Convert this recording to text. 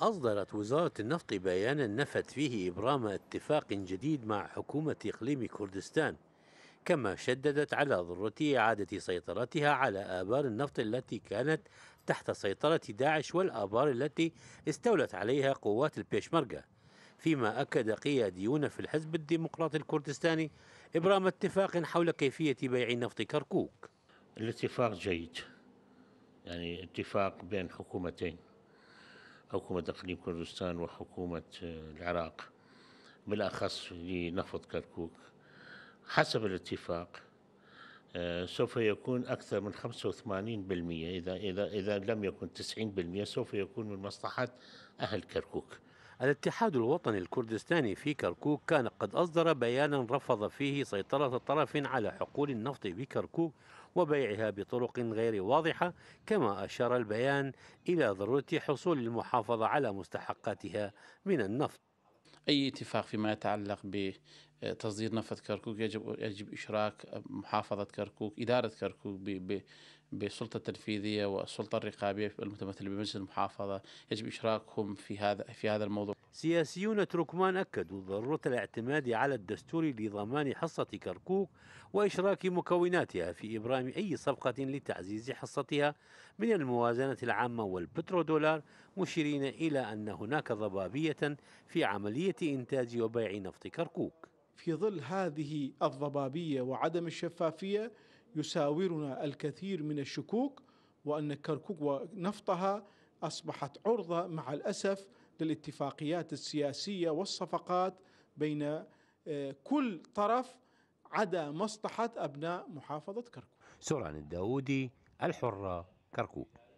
أصدرت وزارة النفط بيانا نفت فيه إبرام اتفاق جديد مع حكومة إقليم كردستان كما شددت على ضرورة إعادة سيطرتها على آبار النفط التي كانت تحت سيطرة داعش والآبار التي استولت عليها قوات البيشمركة فيما أكد قياديون في الحزب الديمقراطي الكردستاني إبرام اتفاق حول كيفية بيع نفط كركوك الاتفاق جيد يعني اتفاق بين حكومتين حكومة إقليم كردستان وحكومة آه، العراق بالأخص لنفط كركوك حسب الاتفاق آه، سوف يكون أكثر من 85% إذا إذا إذا لم يكن 90% سوف يكون من مصلحة أهل كركوك. الاتحاد الوطني الكردستاني في كركوك كان قد أصدر بيانا رفض فيه سيطرة طرف على حقول النفط بكركوك وبيعها بطرق غير واضحة كما أشار البيان إلى ضرورة حصول المحافظة على مستحقاتها من النفط أي اتفاق فيما يتعلق بتصدير نفط كركوك يجب يجب إشراك محافظة كركوك إدارة كركوك بالسلطة التنفيذية والسلطة الرقابية المتمثلة بمجلس المحافظة يجب إشراكهم في هذا في هذا الموضوع سياسيون تركمان أكدوا ضرورة الاعتماد على الدستور لضمان حصة كركوك وإشراك مكوناتها في إبرام أي صفقة لتعزيز حصتها من الموازنة العامة والبترودولار مشيرين إلى أن هناك ضبابية في عملية إنتاج وبيع نفط كركوك في ظل هذه الضبابية وعدم الشفافية يساورنا الكثير من الشكوك وأن كركوك ونفطها أصبحت عرضة مع الأسف للاتفاقيات السياسيه والصفقات بين آه، كل طرف عدا مصلحه ابناء محافظه كركوك. سوران الداودي الحره كركوك.